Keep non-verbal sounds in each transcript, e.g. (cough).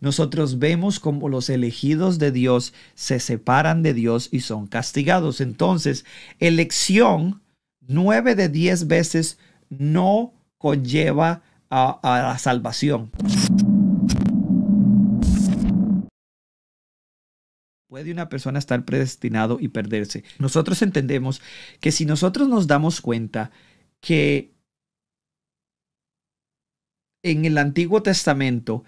Nosotros vemos como los elegidos de Dios se separan de Dios y son castigados. Entonces, elección nueve de diez veces no conlleva a, la salvación. Puede una persona estar predestinado y perderse. Nosotros entendemos que si nosotros nos damos cuenta que en el Antiguo Testamento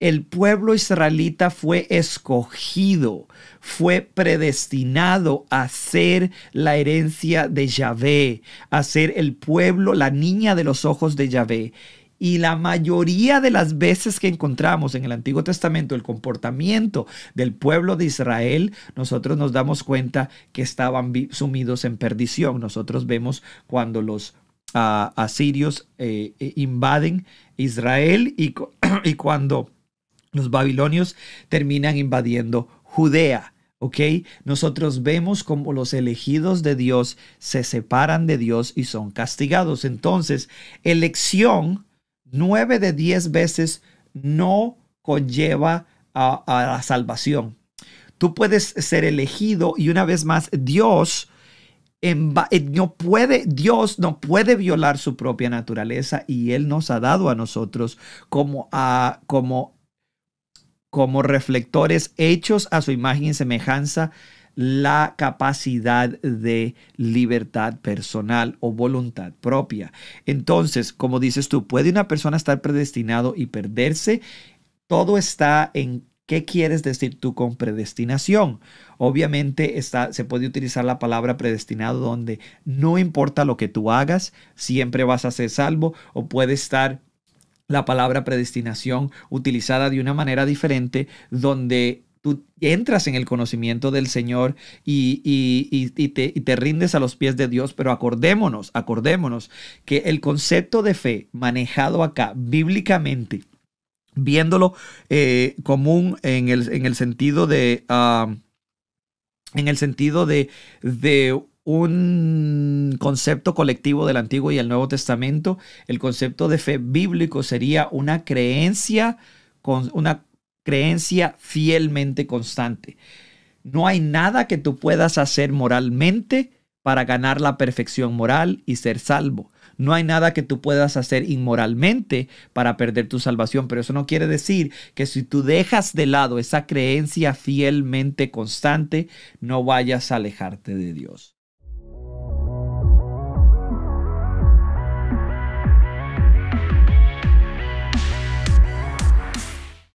el pueblo israelita fue escogido, fue predestinado a ser la herencia de Yahvé, a ser el pueblo, la niña de los ojos de Yahvé. Y la mayoría de las veces que encontramos en el Antiguo Testamento el comportamiento del pueblo de Israel, nosotros nos damos cuenta que estaban sumidos en perdición. Nosotros vemos cuando los ah, asirios eh, eh, invaden Israel y (clears throat) cuando los babilonios terminan invadiendo Judea. ¿Ok? Nosotros vemos como los elegidos de Dios se separan de Dios y son castigados. Entonces, elección nueve de diez veces no conlleva a, la salvación. Tú puedes ser elegido y una vez más Dios eh, no puede Dios no puede violar su propia naturaleza y él nos ha dado a nosotros como a como como reflectores hechos a su imagen y semejanza la capacidad de libertad personal o voluntad propia. Entonces, como dices tú, ¿puede una persona estar predestinado y perderse? Todo está en qué quieres decir tú con predestinación. Obviamente está, se puede utilizar la palabra predestinado donde no importa lo que tú hagas, siempre vas a ser salvo o puede estar la palabra predestinación utilizada de una manera diferente, donde tú entras en el conocimiento del Señor y, y, y, te, rindes a los pies de Dios, pero acordémonos, acordémonos que el concepto de fe manejado acá bíblicamente, viéndolo eh, común en el, en el, sentido de... Ah, en el sentido de, de un concepto colectivo del Antiguo y el Nuevo Testamento. El concepto de fe bíblico sería una creencia, con, una creencia fielmente constante. No hay nada que tú puedas hacer moralmente para ganar la perfección moral y ser salvo. No hay nada que tú puedas hacer inmoralmente para perder tu salvación, pero eso no quiere decir que si tú dejas de lado esa creencia fielmente constante, no vayas a alejarte de Dios.